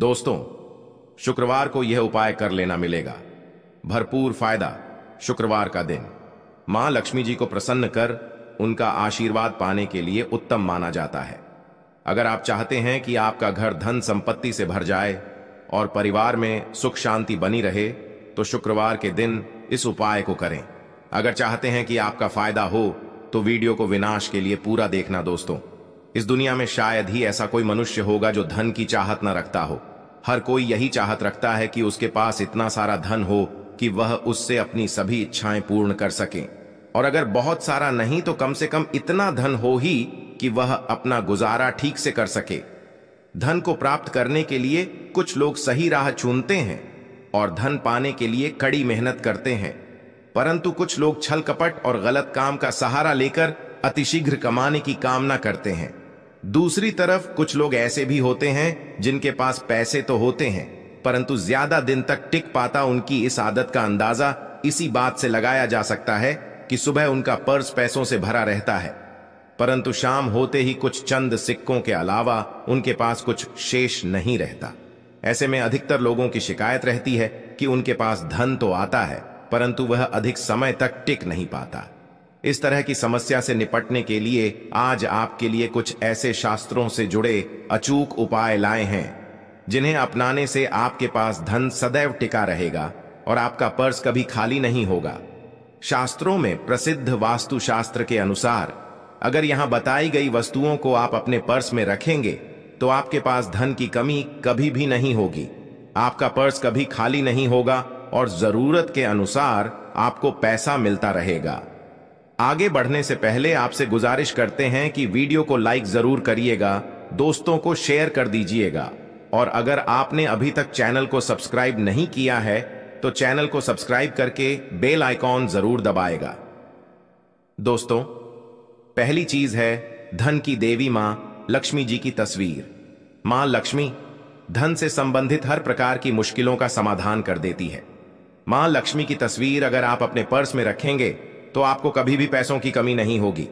दोस्तों शुक्रवार को यह उपाय कर लेना मिलेगा भरपूर फायदा शुक्रवार का दिन मां लक्ष्मी जी को प्रसन्न कर उनका आशीर्वाद पाने के लिए उत्तम माना जाता है अगर आप चाहते हैं कि आपका घर धन संपत्ति से भर जाए और परिवार में सुख शांति बनी रहे तो शुक्रवार के दिन इस उपाय को करें अगर चाहते हैं कि आपका फायदा हो तो वीडियो को विनाश के लिए पूरा देखना दोस्तों इस दुनिया में शायद ही ऐसा कोई मनुष्य होगा जो धन की चाहत न रखता हो हर कोई यही चाहत रखता है कि उसके पास इतना सारा धन हो कि वह उससे अपनी सभी इच्छाएं पूर्ण कर सके और अगर बहुत सारा नहीं तो कम से कम इतना धन हो ही कि वह अपना गुजारा ठीक से कर सके धन को प्राप्त करने के लिए कुछ लोग सही राह चुनते हैं और धन पाने के लिए कड़ी मेहनत करते हैं परंतु कुछ लोग छल कपट और गलत काम का सहारा लेकर अतिशीघ्र कमाने की कामना करते हैं दूसरी तरफ कुछ लोग ऐसे भी होते हैं जिनके पास पैसे तो होते हैं परंतु ज्यादा दिन तक टिक पाता उनकी इस आदत का अंदाजा इसी बात से लगाया जा सकता है कि सुबह उनका पर्स पैसों से भरा रहता है परंतु शाम होते ही कुछ चंद सिक्कों के अलावा उनके पास कुछ शेष नहीं रहता ऐसे में अधिकतर लोगों की शिकायत रहती है कि उनके पास धन तो आता है परंतु वह अधिक समय तक टिक नहीं पाता इस तरह की समस्या से निपटने के लिए आज आपके लिए कुछ ऐसे शास्त्रों से जुड़े अचूक उपाय लाए हैं जिन्हें अपनाने से आपके पास धन सदैव टिका रहेगा और आपका पर्स कभी खाली नहीं होगा शास्त्रों में प्रसिद्ध वास्तुशास्त्र के अनुसार अगर यहां बताई गई वस्तुओं को आप अपने पर्स में रखेंगे तो आपके पास धन की कमी कभी भी नहीं होगी आपका पर्स कभी खाली नहीं होगा और जरूरत के अनुसार आपको पैसा मिलता रहेगा आगे बढ़ने से पहले आपसे गुजारिश करते हैं कि वीडियो को लाइक जरूर करिएगा दोस्तों को शेयर कर दीजिएगा और अगर आपने अभी तक चैनल को सब्सक्राइब नहीं किया है तो चैनल को सब्सक्राइब करके बेल आइकॉन जरूर दबाएगा दोस्तों पहली चीज है धन की देवी मां लक्ष्मी जी की तस्वीर मां लक्ष्मी धन से संबंधित हर प्रकार की मुश्किलों का समाधान कर देती है मां लक्ष्मी की तस्वीर अगर आप अपने पर्स में रखेंगे तो आपको कभी भी पैसों की कमी नहीं होगी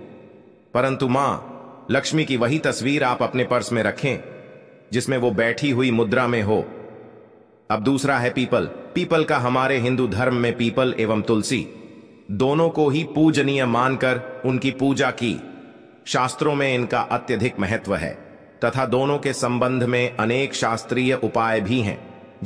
परंतु मां लक्ष्मी की वही तस्वीर आप अपने पर्स में रखें जिसमें वो बैठी हुई मुद्रा में हो अब दूसरा है पीपल पीपल का हमारे हिंदू धर्म में पीपल एवं तुलसी दोनों को ही पूजनीय मानकर उनकी पूजा की शास्त्रों में इनका अत्यधिक महत्व है तथा दोनों के संबंध में अनेक शास्त्रीय उपाय भी हैं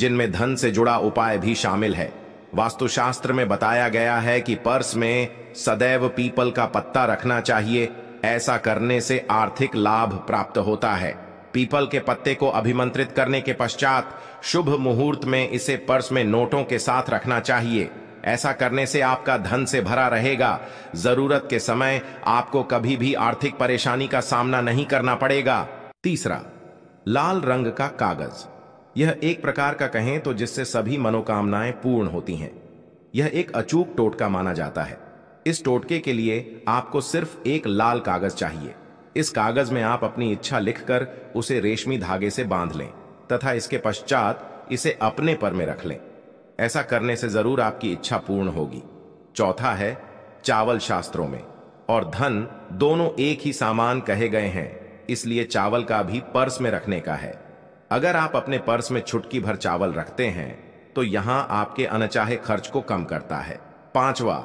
जिनमें धन से जुड़ा उपाय भी शामिल है वास्तुशास्त्र में बताया गया है कि पर्स में सदैव पीपल का पत्ता रखना चाहिए ऐसा करने से आर्थिक लाभ प्राप्त होता है पीपल के पत्ते को अभिमंत्रित करने के पश्चात शुभ मुहूर्त में इसे पर्स में नोटों के साथ रखना चाहिए ऐसा करने से आपका धन से भरा रहेगा जरूरत के समय आपको कभी भी आर्थिक परेशानी का सामना नहीं करना पड़ेगा तीसरा लाल रंग का कागज़ यह एक प्रकार का कहें तो जिससे सभी मनोकामनाएं पूर्ण होती हैं यह एक अचूक टोटका माना जाता है इस टोटके के लिए आपको सिर्फ एक लाल कागज चाहिए इस कागज में आप अपनी इच्छा लिखकर उसे रेशमी धागे से बांध लें तथा इसके पश्चात इसे अपने पर में रख लें ऐसा करने से जरूर आपकी इच्छा पूर्ण होगी चौथा है चावल शास्त्रों में और धन दोनों एक ही सामान कहे गए हैं इसलिए चावल का भी पर्स में रखने का है अगर आप अपने पर्स में छुटकी भर चावल रखते हैं तो यहाँ आपके अनचाहे खर्च को कम करता है पांचवा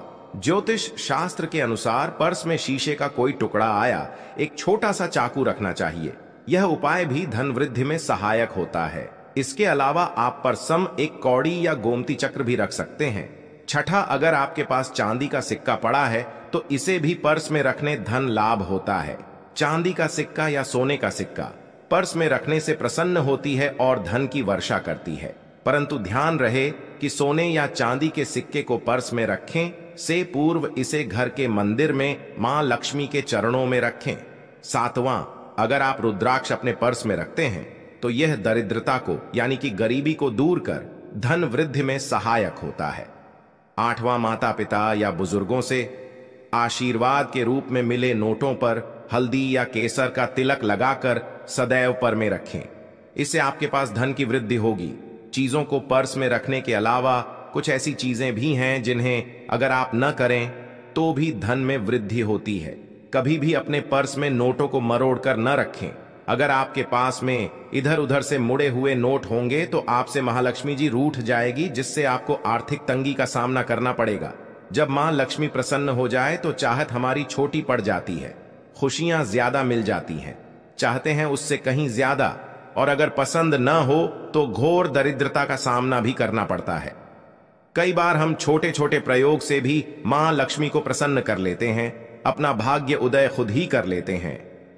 ज्योतिष शास्त्र के अनुसार पर्स में शीशे का कोई टुकड़ा आया एक छोटा सा चाकू रखना चाहिए यह उपाय भी धन वृद्धि में सहायक होता है इसके अलावा आप पर सम एक कौड़ी या गोमती चक्र भी रख सकते हैं छठा अगर आपके पास चांदी का सिक्का पड़ा है तो इसे भी पर्स में रखने धन लाभ होता है चांदी का सिक्का या सोने का सिक्का पर्स में रखने से प्रसन्न होती है और धन की वर्षा करती है परंतु ध्यान रहे कि सोने या चांदी के सिक्के को पर्स में रखें से पूर्व इसे घर के मंदिर में मां लक्ष्मी के चरणों में रखें सातवां अगर आप रुद्राक्ष अपने पर्स में रखते हैं तो यह दरिद्रता को यानी कि गरीबी को दूर कर धन वृद्धि में सहायक होता है आठवां माता पिता या बुजुर्गों से आशीर्वाद के रूप में मिले नोटों पर हल्दी या केसर का तिलक लगाकर सदैव पर में रखें इससे आपके पास धन की वृद्धि होगी चीजों को पर्स में रखने के अलावा कुछ ऐसी चीजें भी हैं जिन्हें अगर आप न करें तो भी धन में वृद्धि होती है कभी भी अपने पर्स में नोटों को मरोड़कर न रखें अगर आपके पास में इधर उधर से मुड़े हुए नोट होंगे तो आपसे महालक्ष्मी जी रूठ जाएगी जिससे आपको आर्थिक तंगी का सामना करना पड़ेगा जब मां लक्ष्मी प्रसन्न हो जाए तो चाहत हमारी छोटी पड़ जाती है खुशियां ज्यादा मिल जाती हैं चाहते हैं उससे कहीं ज्यादा और अगर पसंद न हो तो घोर दरिद्रता का सामना भी करना पड़ता है कई बार हम छोटे छोटे प्रयोग से भी मां लक्ष्मी को प्रसन्न कर लेते हैं अपना भाग्य उदय खुद ही कर लेते हैं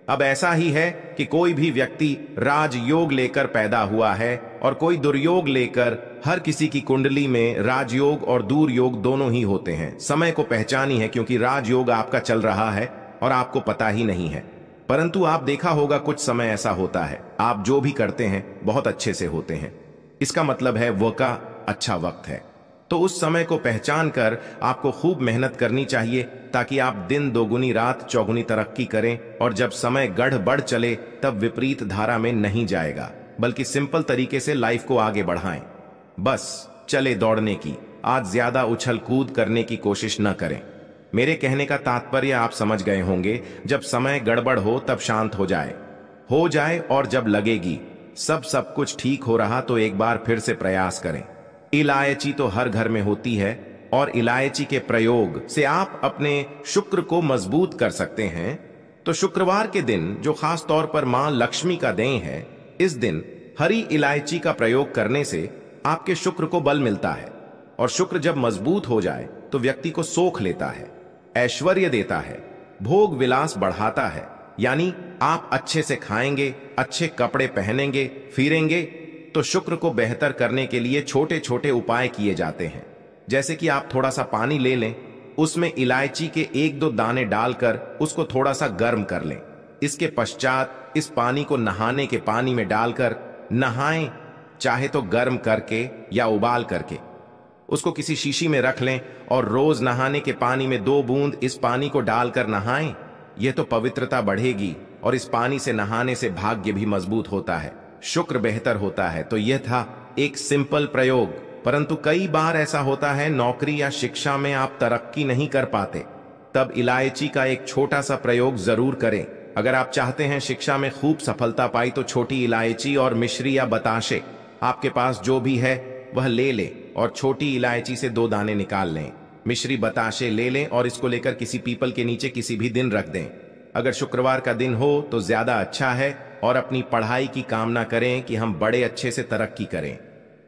अब ऐसा ही है कि कोई भी व्यक्ति राजयोग लेकर पैदा हुआ है और कोई दुर्योग लेकर हर किसी की कुंडली में राजयोग और दुर्योग दोनों ही होते हैं समय को पहचानी है क्योंकि राजयोग आपका चल रहा है और आपको पता ही नहीं है परंतु आप देखा होगा कुछ समय ऐसा होता है आप जो भी करते हैं बहुत अच्छे से होते हैं इसका मतलब है वह का अच्छा वक्त है तो उस समय को पहचान कर आपको खूब मेहनत करनी चाहिए ताकि आप दिन दोगुनी रात चौगुनी तरक्की करें और जब समय गढ़ बढ़ चले तब विपरीत धारा में नहीं जाएगा बल्कि सिंपल तरीके से लाइफ को आगे बढ़ाएं बस चले दौड़ने की आज ज्यादा उछल कूद करने की कोशिश न करें मेरे कहने का तात्पर्य आप समझ गए होंगे जब समय गड़बड़ हो तब शांत हो जाए हो जाए और जब लगेगी सब सब कुछ ठीक हो रहा तो एक बार फिर से प्रयास करें इलायची तो हर घर में होती है और इलायची के प्रयोग से आप अपने शुक्र को मजबूत कर सकते हैं तो शुक्रवार के दिन जो खास तौर पर मां लक्ष्मी का दे है इस दिन हरी इलायची का प्रयोग करने से आपके शुक्र को बल मिलता है और शुक्र जब मजबूत हो जाए तो व्यक्ति को सोख लेता है ऐश्वर्य देता है भोग विलास बढ़ाता है यानी आप अच्छे से खाएंगे अच्छे कपड़े पहनेंगे फिरेंगे तो शुक्र को बेहतर करने के लिए छोटे छोटे उपाय किए जाते हैं जैसे कि आप थोड़ा सा पानी ले लें उसमें इलायची के एक दो दाने डालकर उसको थोड़ा सा गर्म कर लें इसके पश्चात इस पानी को नहाने के पानी में डालकर नहाएं चाहे तो गर्म करके या उबाल करके उसको किसी शीशी में रख लें और रोज नहाने के पानी में दो बूंद इस पानी को डालकर नहाएं यह तो पवित्रता बढ़ेगी और इस पानी से नहाने से भाग्य भी मजबूत होता है शुक्र बेहतर होता है तो यह था एक सिंपल प्रयोग परंतु कई बार ऐसा होता है नौकरी या शिक्षा में आप तरक्की नहीं कर पाते तब इलायची का एक छोटा सा प्रयोग जरूर करें अगर आप चाहते हैं शिक्षा में खूब सफलता पाई तो छोटी इलायची और मिश्री या बताशे आपके पास जो भी है वह ले लें और छोटी इलायची से दो दाने निकाल लें मिश्री बताशे ले लें और इसको लेकर किसी पीपल के नीचे किसी भी दिन रख दें अगर शुक्रवार का दिन हो तो ज्यादा अच्छा है और अपनी पढ़ाई की कामना करें कि हम बड़े अच्छे से तरक्की करें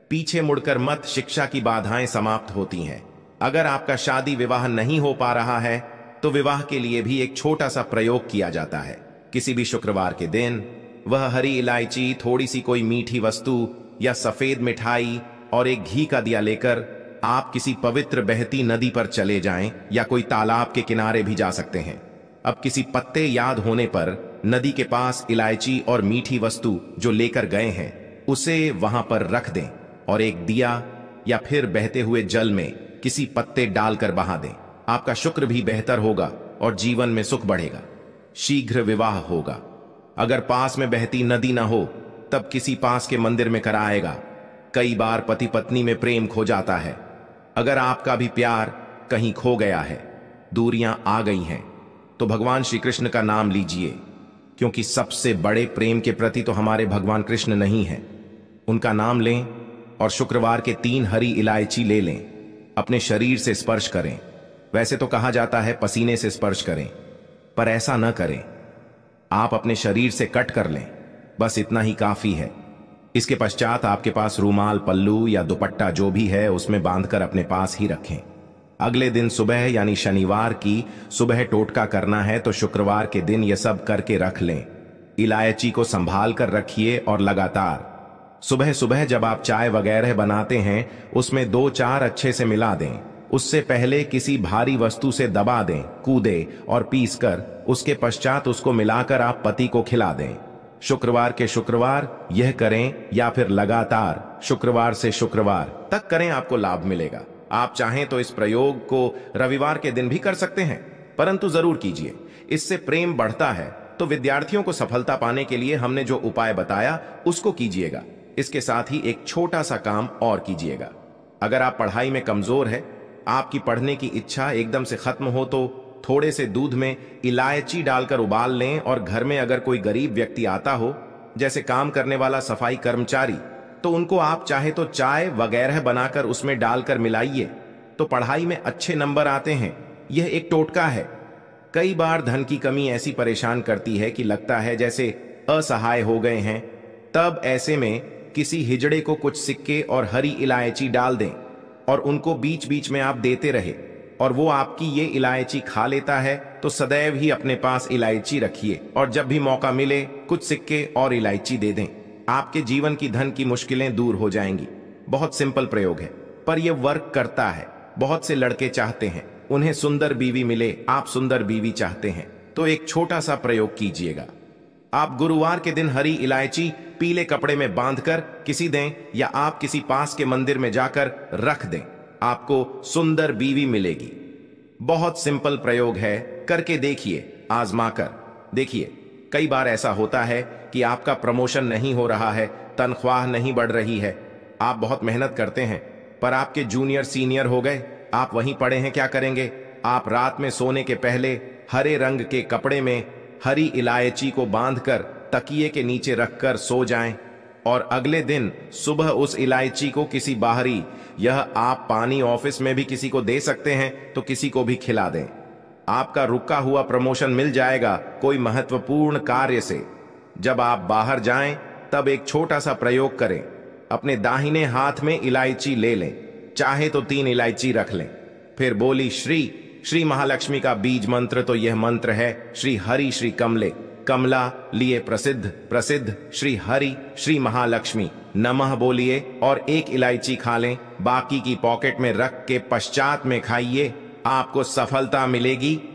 पीछे मुड़कर मत शिक्षा की बाधाएं समाप्त होती हैं अगर आपका शादी विवाह नहीं हो पा रहा है तो विवाह के लिए भी एक छोटा सा प्रयोग किया जाता है किसी भी शुक्रवार के दिन वह हरी इलायची थोड़ी सी कोई मीठी वस्तु या सफेद मिठाई और एक घी का दिया लेकर आप किसी पवित्र बहती नदी पर चले जाएं या कोई तालाब के किनारे भी जा सकते हैं अब किसी पत्ते याद होने पर नदी के पास इलायची और मीठी वस्तु जो लेकर गए हैं उसे वहां पर रख दें और एक दिया या फिर बहते हुए जल में किसी पत्ते डालकर बहा दें आपका शुक्र भी बेहतर होगा और जीवन में सुख बढ़ेगा शीघ्र विवाह होगा अगर पास में बहती नदी ना हो तब किसी पास के मंदिर में कराएगा कई बार पति पत्नी में प्रेम खो जाता है अगर आपका भी प्यार कहीं खो गया है दूरियां आ गई हैं तो भगवान श्री कृष्ण का नाम लीजिए क्योंकि सबसे बड़े प्रेम के प्रति तो हमारे भगवान कृष्ण नहीं है उनका नाम लें और शुक्रवार के तीन हरी इलायची ले लें अपने शरीर से स्पर्श करें वैसे तो कहा जाता है पसीने से स्पर्श करें पर ऐसा न करें आप अपने शरीर से कट कर लें बस इतना ही काफी है इसके पश्चात आपके पास रूमाल पल्लू या दुपट्टा जो भी है उसमें बांधकर अपने पास ही रखें अगले दिन सुबह यानी शनिवार की सुबह टोटका करना है तो शुक्रवार के दिन यह सब करके रख लें इलायची को संभाल कर रखिए और लगातार सुबह सुबह जब आप चाय वगैरह बनाते हैं उसमें दो चार अच्छे से मिला दें उससे पहले किसी भारी वस्तु से दबा दें कूदे और पीसकर उसके पश्चात उसको मिलाकर आप पति को खिला दें शुक्रवार के शुक्रवार यह करें या फिर लगातार शुक्रवार से शुक्रवार तक करें आपको लाभ मिलेगा आप चाहें तो इस प्रयोग को रविवार के दिन भी कर सकते हैं परंतु जरूर कीजिए इससे प्रेम बढ़ता है तो विद्यार्थियों को सफलता पाने के लिए हमने जो उपाय बताया उसको कीजिएगा इसके साथ ही एक छोटा सा काम और कीजिएगा अगर आप पढ़ाई में कमजोर है आपकी पढ़ने की इच्छा एकदम से खत्म हो तो थोड़े से दूध में इलायची डालकर उबाल लें और घर में अगर कोई गरीब व्यक्ति आता हो जैसे काम करने वाला सफाई कर्मचारी तो उनको आप चाहे तो चाय वगैरह बनाकर उसमें डालकर मिलाइए तो पढ़ाई में अच्छे नंबर आते हैं यह एक टोटका है कई बार धन की कमी ऐसी परेशान करती है कि लगता है जैसे असहाय हो गए हैं तब ऐसे में किसी हिजड़े को कुछ सिक्के और हरी इलायची डाल दें और उनको बीच बीच में आप देते रहे और वो आपकी ये इलायची खा लेता है तो सदैव ही अपने पास इलायची रखिए और जब भी मौका मिले कुछ सिक्के और इलायची दे दें आपके जीवन की धन की मुश्किलें दूर हो जाएंगी बहुत सिंपल प्रयोग है पर यह वर्क करता है बहुत से लड़के चाहते हैं उन्हें सुंदर बीवी मिले आप सुंदर बीवी चाहते हैं तो एक छोटा सा प्रयोग कीजिएगा आप गुरुवार के दिन हरी इलायची पीले कपड़े में बांधकर किसी दें या आप किसी पास के मंदिर में जाकर रख दें आपको सुंदर बीवी मिलेगी बहुत सिंपल प्रयोग है करके देखिए आजमा कर देखिए कई बार ऐसा होता है कि आपका प्रमोशन नहीं हो रहा है तनख्वाह नहीं बढ़ रही है आप बहुत मेहनत करते हैं पर आपके जूनियर सीनियर हो गए आप वहीं पड़े हैं क्या करेंगे आप रात में सोने के पहले हरे रंग के कपड़े में हरी इलायची को बांधकर तकिए के नीचे रखकर सो जाएं और अगले दिन सुबह उस इलायची को किसी बाहरी यह आप पानी ऑफिस में भी किसी को दे सकते हैं तो किसी को भी खिला दें आपका रुका हुआ प्रमोशन मिल जाएगा कोई महत्वपूर्ण कार्य से जब आप बाहर जाएं तब एक छोटा सा प्रयोग करें अपने दाहिने हाथ में इलायची ले लें चाहे तो तीन इलायची रख लें फिर बोली श्री श्री महालक्ष्मी का बीज मंत्र तो यह मंत्र है श्री हरि श्री कमले कमला लिए प्रसिद्ध प्रसिद्ध श्री हरि श्री महालक्ष्मी नमः बोलिए और एक इलायची खा लें बाकी की पॉकेट में रख के पश्चात में खाइए आपको सफलता मिलेगी